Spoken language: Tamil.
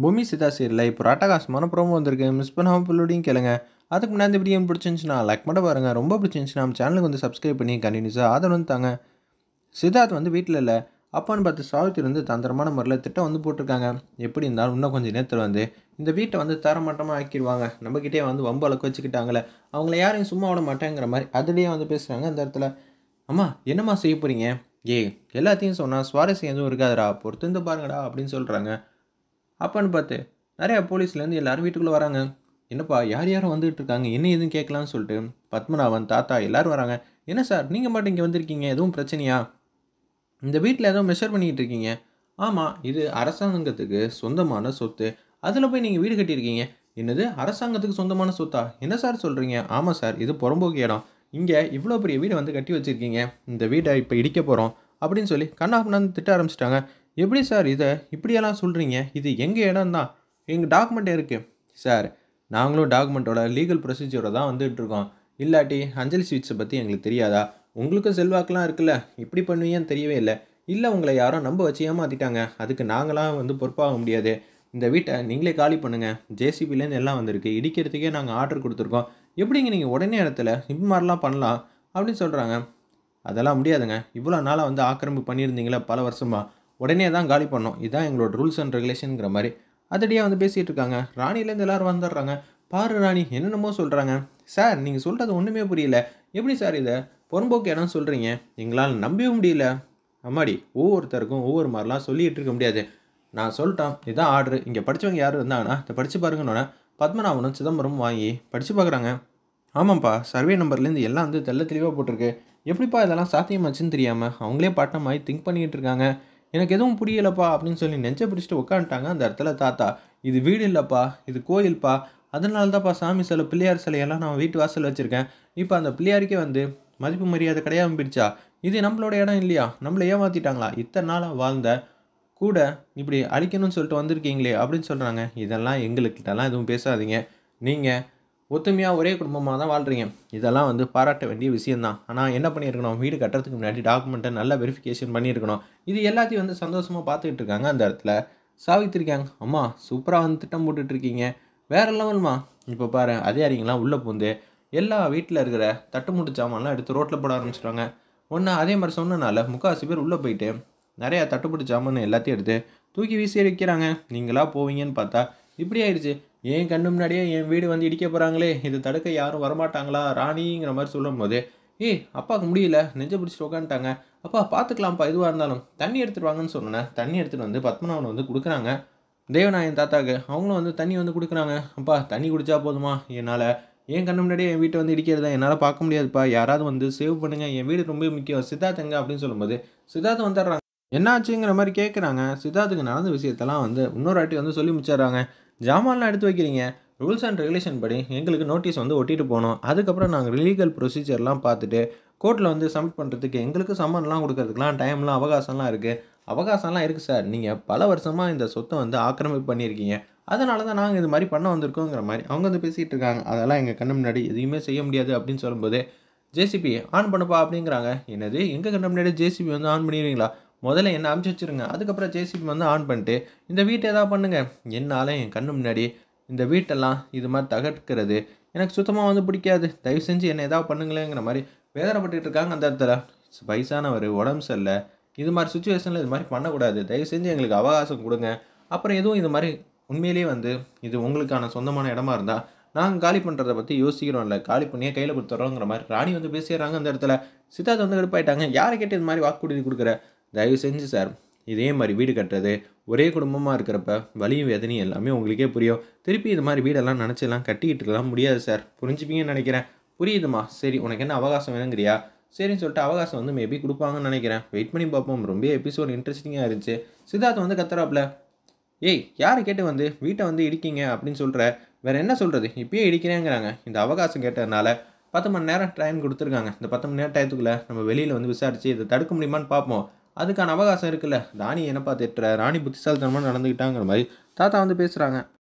பூமி சிதா சீரில் இப்போ ராட்டகாஸ் மன ப்ரோமோ வந்திருக்கு மிஸ் பண்ணாமல் பிள்ளோடையும் கேளுங்க அதுக்கு முன்னாடி இந்த வீடியோ பிடிச்சிருந்துச்சுன்னா லைக் மட்டும் பாருங்கள் ரொம்ப பிடிச்சிருந்துச்சுன்னா நம்ம சேனலுக்கு வந்து சப்ஸ்கிரைப் பண்ணி கண்டினியூஸாக ஆதரவு வந்து தாங்க சித்தார்த் வந்து வீட்டில் இல்லை அப்பான்னு பார்த்து சாவித்திரி வந்து தந்திரமான முறையில் திட்டம் வந்து போட்டிருக்காங்க எப்படி இருந்தாலும் இன்னும் கொஞ்சம் நேரத்தில் வந்து இந்த வீட்டை வந்து தரமட்டமாக ஆக்கிடுவாங்க நம்மக்கிட்டே வந்து வம்பு அளவுக்கு வச்சுக்கிட்டாங்களே அவங்கள யாரையும் சும்மா விட மாட்டேங்கிற மாதிரி அதுலேயே வந்து பேசுகிறாங்க அந்த இடத்துல அம்மா என்னம்மா செய்ய போகிறீங்க ஏய் எல்லாத்தையும் சொன்னால் சுவாரஸ்யம் எதுவும் இருக்காதுடா பொறுத்து பாருங்கடா அப்படின்னு சொல்கிறாங்க அப்பான்னு பார்த்து நிறையா போலீஸ்லேருந்து எல்லோரும் வீட்டுக்குள்ளே வராங்க என்னப்பா யார் யாரும் வந்துட்டு இருக்காங்க என்ன எதுவும் கேட்கலான்னு சொல்லிட்டு பத்மநாபன் தாத்தா எல்லோரும் வராங்க என்ன சார் நீங்கள் மட்டும் இங்கே வந்திருக்கீங்க எதுவும் பிரச்சனையா இந்த வீட்டில் எதுவும் மெஷர் பண்ணிக்கிட்டு இருக்கீங்க ஆமாம் இது அரசாங்கத்துக்கு சொந்தமான சொத்து அதில் போய் நீங்கள் வீடு கட்டியிருக்கீங்க என்னது அரசாங்கத்துக்கு சொந்தமான சொத்தா என்ன சார் சொல்கிறீங்க ஆமாம் சார் இது புறம்போக்கு இடம் இங்கே இவ்வளோ பெரிய வீடை வந்து கட்டி வச்சுருக்கீங்க இந்த வீடை இப்போ இடிக்க போகிறோம் அப்படின்னு சொல்லி கண்ணாப்பண்ணா திட்ட ஆரம்பிச்சிட்டாங்க எப்படி சார் இதை இப்படியெல்லாம் சொல்கிறீங்க இது எங்கள் இடம் தான் எங்கள் டாக்குமெண்ட் இருக்குது சார் நாங்களும் டாக்குமெண்ட்டோட லீகல் ப்ரொசீஜரோட தான் வந்துட்டுருக்கோம் இல்லாட்டி அஞ்சலி ஸ்வீட்ஸை பற்றி எங்களுக்கு தெரியாதா உங்களுக்கும் செல்வாக்கெலாம் இருக்குல்ல இப்படி பண்ணுவீங்கன்னு தெரியவே இல்லை இல்லை உங்களை யாரும் நம்ப வச்சு ஏமாற்றிட்டாங்க அதுக்கு நாங்களாம் வந்து பொறுப்பாக முடியாது இந்த வீட்டை நீங்களே காலி பண்ணுங்கள் ஜேசிபிலேருந்து எல்லாம் வந்திருக்கு இடிக்கிறதுக்கே நாங்கள் ஆர்டர் கொடுத்துருக்கோம் எப்படிங்க நீங்கள் உடனே இடத்துல இது மாதிரிலாம் பண்ணலாம் அப்படின்னு சொல்கிறாங்க அதெல்லாம் முடியாதுங்க இவ்வளோ நாளாக வந்து ஆக்கிரமிப்பு பண்ணியிருந்தீங்களே பல வருஷமாக உடனே தான் காலி பண்ணோம் இதுதான் எங்களோட ரூல்ஸ் அண்ட் ரெகுலேஷனுங்கிற மாதிரி அதடியாக வந்து பேசிகிட்டு இருக்காங்க ராணிலேருந்து எல்லோரும் வந்துடுறாங்க பாரு ராணி என்னென்னமோ சொல்கிறாங்க சார் நீங்கள் சொல்கிறது ஒன்றுமே புரியல எப்படி சார் இதை பொறம்போக்கு இடம் சொல்கிறீங்க எங்களால் நம்பவும் முடியல அம்மாடி ஒவ்வொருத்தருக்கும் ஒவ்வொரு மாதிரிலாம் சொல்லிகிட்டு இருக்க முடியாது நான் சொல்லிட்டேன் இதான் ஆர்டரு இங்கே படித்தவங்க யார் இருந்தாங்கன்னா இதை படித்து பாருங்கன்னொன்னே பத்மநாபனும் சிதம்பரம் வாங்கி படித்து பார்க்குறாங்க ஆமாம்ப்பா சர்வே நம்பர்லேருந்து எல்லாம் வந்து தெல்ல தெளிவாக போட்டிருக்கு எப்படிப்பா இதெல்லாம் சாத்தியமாச்சுன்னு தெரியாமல் அவங்களே பாட்டமாகி திங்க் பண்ணிக்கிட்டு இருக்காங்க எனக்கு எதுவும் புரியலப்பா அப்படின்னு சொல்லி நெஞ்சை பிடிச்சிட்டு உட்காந்துட்டாங்க அந்த இடத்துல தாத்தா இது வீடு இல்லைப்பா இது கோயில்ப்பா அதனால தான்ப்பா சாமி சிலை பிள்ளையார் சிலையெல்லாம் நான் வீட்டு வாசல் வச்சுருக்கேன் இப்போ அந்த பிள்ளையாருக்கே வந்து மதிப்பு மரியாதை கிடையாமல் பிடிச்சா இது நம்மளோட இடம் இல்லையா நம்மளை ஏமாற்றிட்டாங்களா இத்தனை நாளாக வாழ்ந்த கூட இப்படி அழிக்கணும்னு சொல்லிட்டு வந்திருக்கீங்களே அப்படின்னு சொல்கிறாங்க இதெல்லாம் எங்களுக்கிட்டலாம் எதுவும் பேசாதீங்க நீங்கள் ஒத்துமையாக ஒரே குடும்பமாக தான் வாழ்கிறீங்க இதெல்லாம் வந்து பாராட்ட வேண்டிய விஷயந்தான் ஆனால் என்ன பண்ணியிருக்கணும் வீடு கட்டுறதுக்கு முன்னாடி டாக்குமெண்ட்டை நல்லா வெரிஃபிகேஷன் பண்ணியிருக்கணும் இது எல்லாத்தையும் வந்து சந்தோஷமாக பார்த்துக்கிட்டு இருக்காங்க அந்த இடத்துல சாவித்திருக்காங்க அம்மா சூப்பராக வந்து திட்டம் போட்டுட்ருக்கீங்க வேறு லெவல்மா இப்போ பாரு அதே அறிங்களாம் உள்ளே பூந்து எல்லா வீட்டில் இருக்கிற தட்டுமுட்டு சாமான்லாம் எடுத்து ரோட்டில் போட ஆரம்பிச்சிட்டாங்க ஒன்று அதே மாதிரி சொன்னனால முக்காசி பேர் உள்ளே போயிட்டு நிறையா தட்டுப்பட்டு சாமான் எல்லாத்தையும் எடுத்து தூக்கி வீசி வைக்கிறாங்க நீங்களாக போவீங்கன்னு பார்த்தா இப்படி ஆயிடுச்சு ஏன் கண்ணு முன்னாடியே என் வீடு வந்து இடிக்க போகிறாங்களே இதை தடுக்க யாரும் வரமாட்டாங்களா ராணிங்கிற மாதிரி சொல்லும் போது ஏய் அப்பாவுக்கு முடியல நெஞ்ச பிடிச்சிட்டு உட்காந்துட்டாங்க அப்பா பார்த்துக்கலாம்ப்பா எதுவாக இருந்தாலும் தண்ணி எடுத்துகிட்டு வாங்கன்னு சொன்னேன் தண்ணி எடுத்துகிட்டு வந்து பத்மநாபன் வந்து கொடுக்குறாங்க தேவநாயன் தாத்தாக்கு அவங்களும் வந்து தண்ணி வந்து கொடுக்குறாங்க அப்பா தண்ணி குடித்தா போதுமா என்னால் என் கண்ணு முன்னாடியே என் வீட்டை வந்து இடிக்கிறதா என்னால் பார்க்க முடியாதுப்பா யாராவது வந்து சேவ் பண்ணுங்கள் என் வீடு ரொம்ப முக்கியம் சித்தார்த்தங்க அப்படின்னு சொல்லும்போது சித்தார்த்த வந்துடுறாங்க என்னாச்சுங்கிற மாதிரி கேட்குறாங்க சித்தார்த்துக்கு நடந்த விஷயத்தெல்லாம் வந்து இன்னொரு வாட்டி வந்து சொல்லி முடிச்சிடுறாங்க ஜாமான்லாம் எடுத்து வைக்கிறீங்க ரூல்ஸ் அண்ட் ரெகுலேஷன் படி எங்களுக்கு நோட்டீஸ் வந்து ஒட்டிட்டு போகணும் அதுக்கப்புறம் நாங்கள் லீகல் ப்ரொசீஜர்லாம் பார்த்துட்டு கோர்ட்டில் வந்து சப்மிட் பண்ணுறதுக்கு எங்களுக்கு சம்மன்லாம் கொடுக்கறதுக்குலாம் டைம்லாம் அவகாசம்லாம் இருக்குது அவகாசம்லாம் இருக்குது சார் நீங்கள் பல வருஷமாக இந்த சொத்தை வந்து ஆக்கிரமிப்பு பண்ணியிருக்கீங்க அதனால தான் நாங்கள் இது மாதிரி பண்ண வந்திருக்கோங்கிற மாதிரி அவங்க வந்து பேசிகிட்டு இருக்காங்க அதெல்லாம் எங்கள் கண்ணு முன்னாடி எதுவுமே செய்ய முடியாது அப்படின்னு சொல்லும்போது ஜேசிபி ஆன் பண்ணுப்பா அப்படிங்கிறாங்க என்னது எங்கள் கண்ணு முன்னாடி ஜேசிபி வந்து ஆன் பண்ணிடுவீங்களா முதல்ல என்னை அமுச்சு வச்சுருங்க அதுக்கப்புறம் ஜேசிபி வந்து ஆன் பண்ணிட்டு இந்த வீட்டை எதாவது பண்ணுங்கள் என்னால் என் கண்ணு முன்னாடி இந்த வீட்டெல்லாம் இது மாதிரி தகர்க்கிறது எனக்கு சுத்தமாக வந்து பிடிக்காது தயவு செஞ்சு என்னை ஏதாவது பண்ணுங்களேங்கிற மாதிரி வேதனைப்பட்டு இருக்காங்க அந்த இடத்துல வயசானவர் உடம்பு சரியில்லை இது மாதிரி சுச்சுவேஷனில் இது மாதிரி பண்ணக்கூடாது தயவு செஞ்சு எங்களுக்கு அவகாசம் கொடுங்க அப்புறம் எதுவும் இது மாதிரி உண்மையிலேயே வந்து இது உங்களுக்கான சொந்தமான இடமா இருந்தால் நாங்கள் காலி பண்ணுறதை பற்றி யோசிக்கிறோம் இல்லை காலி பண்ணியே கையில் கொடுத்துட்றோங்கிற மாதிரி ராணி வந்து பேசிடுறாங்க அந்த இடத்துல சித்தார்த் வந்து எடுப்பாயிட்டாங்க யாரை கேட்டு இது மாதிரி வாக்குறுதி கொடுக்குற தயவு செஞ்சு சார் இதே மாதிரி வீடு கட்டுறது ஒரே குடும்பமாக இருக்கிறப்ப வலியும் வேதனையும் எல்லாமே உங்களுக்கே புரியும் திருப்பி இது மாதிரி வீடெல்லாம் நினச்செல்லாம் கட்டிக்கிட்டு இருக்கலாம் முடியாது சார் புரிஞ்சுப்பீங்கன்னு நினைக்கிறேன் புரியுதுமா சரி உனக்கு என்ன அவகாசம் வேணுங்கிறியா சரின்னு சொல்லிட்டு அவகாசம் வந்து மேபி கொடுப்பாங்கன்னு நினைக்கிறேன் வெயிட் பண்ணி பார்ப்போம் ரொம்ப எபிசோட் இன்ட்ரெஸ்டிங்காக இருந்துச்சு சித்தார்த் வந்து கத்துறாப்புல ஏய் யாரை கேட்டு வந்து வீட்டை வந்து இடிக்கிங்க அப்படின்னு சொல்கிற வேறு என்ன சொல்கிறது இப்பயே இடிக்கிறேங்கிறாங்க இந்த அவகாசம் கேட்டதுனால பத்து மணி நேரம் டைம் கொடுத்துருக்காங்க இந்த பத்து மணி நேரம் டயத்துக்குள்ளே நம்ம வெளியில் வந்து விசாரித்து இதை தடுக்க முடியுமான்னு பார்ப்போம் அதுக்கான அவகாசம் இருக்குல்ல ராணி என்னப்பா திட்டுற ராணி புத்திசாலித்தனமாக நடந்துக்கிட்டாங்கிற மாதிரி தாத்தா வந்து பேசுகிறாங்க